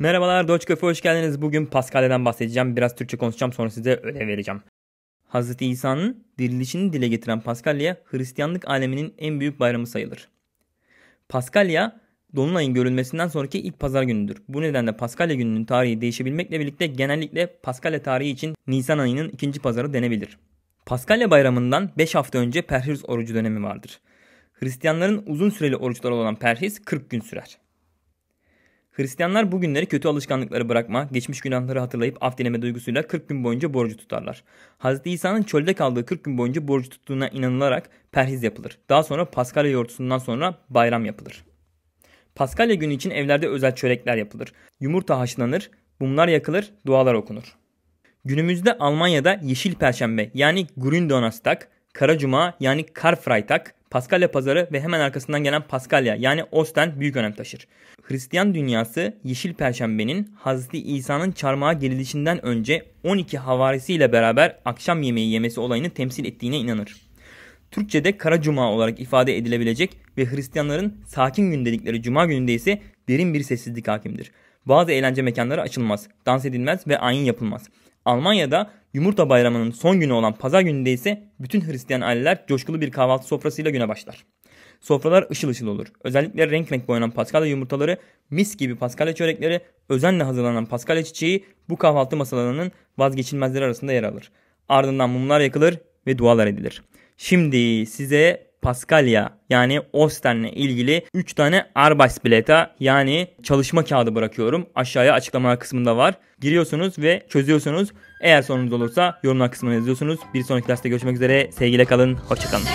Merhabalar Doç Köfe hoş geldiniz. Bugün Paskalya'dan bahsedeceğim. Biraz Türkçe konuşacağım sonra size ödev vereceğim. Hz. İsa'nın dirilişini dile getiren Paskalya Hristiyanlık aleminin en büyük bayramı sayılır. Paskalya Dolunay'ın görülmesinden sonraki ilk pazar günüdür. Bu nedenle Paskalya gününün tarihi değişebilmekle birlikte genellikle Paskalya tarihi için Nisan ayının ikinci pazarı denebilir. Paskalya bayramından 5 hafta önce Perhiz orucu dönemi vardır. Hristiyanların uzun süreli oruçları olan Perhiz 40 gün sürer. Hristiyanlar bugünleri kötü alışkanlıkları bırakma, geçmiş günahları hatırlayıp af dileme duygusuyla 40 gün boyunca borcu tutarlar. Hz. İsa'nın çölde kaldığı 40 gün boyunca borcu tuttuğuna inanılarak perhiz yapılır. Daha sonra Paskalya yortusundan sonra bayram yapılır. Paskalya günü için evlerde özel çörekler yapılır. Yumurta haşlanır, bunlar yakılır, dualar okunur. Günümüzde Almanya'da Yeşil Perşembe yani Gründonastag Kara Cuma yani Karfreitag, Paskalya Pazarı ve hemen arkasından gelen Paskalya yani Osten büyük önem taşır. Hristiyan dünyası Yeşil Perşembe'nin Hazreti İsa'nın çarmıha gerilişinden önce 12 havarisiyle beraber akşam yemeği yemesi olayını temsil ettiğine inanır. Türkçe'de Kara Cuma olarak ifade edilebilecek ve Hristiyanların sakin gün dedikleri Cuma gününde ise derin bir sessizlik hakimdir. Bazı eğlence mekanları açılmaz, dans edilmez ve ayin yapılmaz. Almanya'da yumurta bayramının son günü olan pazar gününde ise bütün Hristiyan aileler coşkulu bir kahvaltı sofrasıyla güne başlar. Sofralar ışıl ışıl olur. Özellikle renk renk boyanan paskalya yumurtaları, mis gibi paskalya çörekleri, özenle hazırlanan paskalya çiçeği bu kahvaltı masalarının vazgeçilmezleri arasında yer alır. Ardından mumlar yakılır ve dualar edilir. Şimdi size Paskalya yani Osten'le ilgili 3 tane Arbeitsblätter yani çalışma kağıdı bırakıyorum. Aşağıya açıklama kısmında var. Giriyorsunuz ve çözüyorsunuz. Eğer sorunuz olursa yorumlar kısmına yazıyorsunuz. Bir sonraki derste görüşmek üzere. Sevgiyle kalın. Hoşçakalın.